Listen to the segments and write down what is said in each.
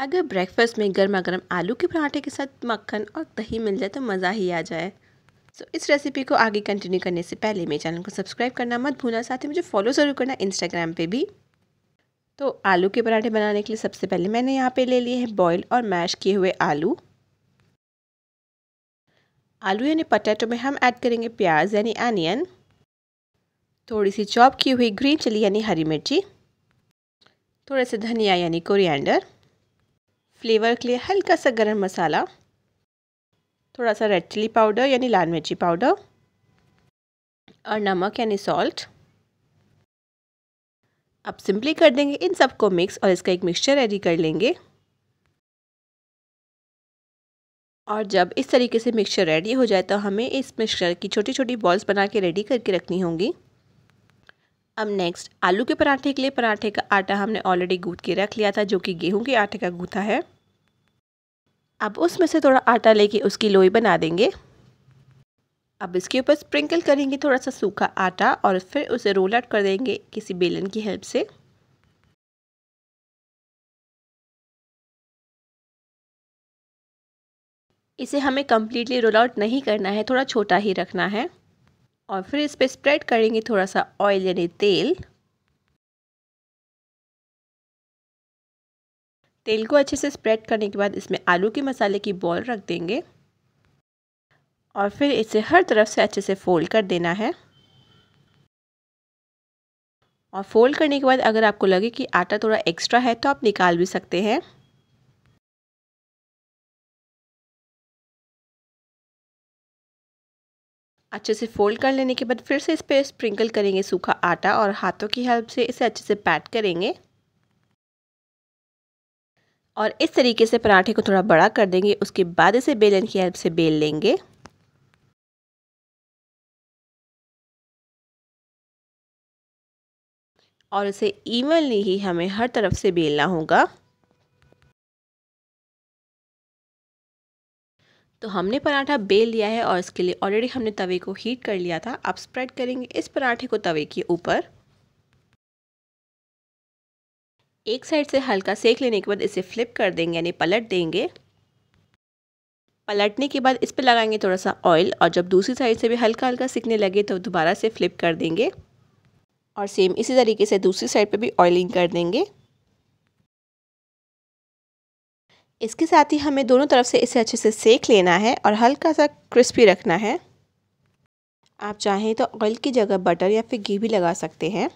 अगर ब्रेकफास्ट में गर्मा गर्म आलू के पराठे के साथ मक्खन और दही मिल जाए तो मज़ा ही आ जाए सो so, इस रेसिपी को आगे कंटिन्यू करने से पहले मेरे चैनल को सब्सक्राइब करना मत भूलना साथ ही मुझे फॉलो ज़रूर करना इंस्टाग्राम पे भी तो आलू के पराठे बनाने के लिए सबसे पहले मैंने यहाँ पे ले लिए हैं बॉयल और मैश किए हुए आलू आलू यानी पटेटो में हम ऐड करेंगे प्याज यानी अनियन थोड़ी सी चॉप की हुई ग्रीन चिली यानी हरी मिर्ची थोड़े से धनिया यानी कोरिएंडर फ्लेवर के लिए हल्का सा गरम मसाला थोड़ा सा रेड चिली पाउडर यानी लाल मिर्ची पाउडर और नमक यानी सॉल्ट अब सिंपली कर देंगे इन सबको मिक्स और इसका एक मिक्सचर रेडी कर लेंगे और जब इस तरीके से मिक्सचर रेडी हो जाए तो हमें इस मिक्सचर की छोटी छोटी बॉल्स बना के रेडी करके रखनी होंगी अब नेक्स्ट आलू के पराठे के लिए पराठे का आटा हमने ऑलरेडी गूंथ के रख लिया था जो कि गेहूं के आटे का गूथा है अब उसमें से थोड़ा आटा लेके उसकी लोई बना देंगे अब इसके ऊपर स्प्रिंकल करेंगे थोड़ा सा सूखा आटा और फिर उसे रोल आउट कर देंगे किसी बेलन की हेल्प से इसे हमें कम्प्लीटली रोल आउट नहीं करना है थोड़ा छोटा ही रखना है और फिर इस पर स्प्रेड करेंगे थोड़ा सा ऑयल यानी तेल तेल को अच्छे से स्प्रेड करने के बाद इसमें आलू के मसाले की बॉल रख देंगे और फिर इसे हर तरफ से अच्छे से फोल्ड कर देना है और फोल्ड करने के बाद अगर आपको लगे कि आटा थोड़ा एक्स्ट्रा है तो आप निकाल भी सकते हैं अच्छे से फोल्ड कर लेने के बाद फिर से इस पर स्प्रिंकल करेंगे सूखा आटा और हाथों की हेल्प से इसे अच्छे से पैट करेंगे और इस तरीके से पराठे को थोड़ा बड़ा कर देंगे उसके बाद इसे बेलन की हेल्प से बेल लेंगे और इसे इवनली ही हमें हर तरफ से बेलना होगा तो हमने पराठा बेल लिया है और इसके लिए ऑलरेडी हमने तवे को हीट कर लिया था आप स्प्रेड करेंगे इस पराठे को तवे के ऊपर एक साइड से हल्का सेक लेने के बाद इसे फ्लिप कर देंगे यानी पलट देंगे पलटने के बाद इस पर लगाएंगे थोड़ा सा ऑयल और जब दूसरी साइड से भी हल्का हल्का सिकने लगे तो दोबारा से फ्लिप कर देंगे और सेम इसी तरीके से दूसरी साइड पे भी ऑयलिंग कर देंगे इसके साथ ही हमें दोनों तरफ से इसे अच्छे से सेक लेना है और हल्का सा क्रिस्पी रखना है आप चाहें तो ऑयल की जगह बटर या फिर घी भी लगा सकते हैं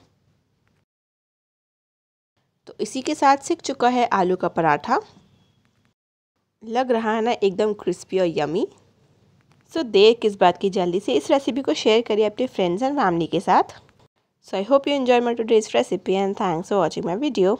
तो इसी के साथ सीख चुका है आलू का पराठा लग रहा है ना एकदम क्रिस्पी और यमी सो so, देर किस बात की जल्दी से इस रेसिपी को शेयर करिए अपने फ्रेंड्स एंड फैमिली के साथ so I hope you enjoy my days recipe and thanks for watching my video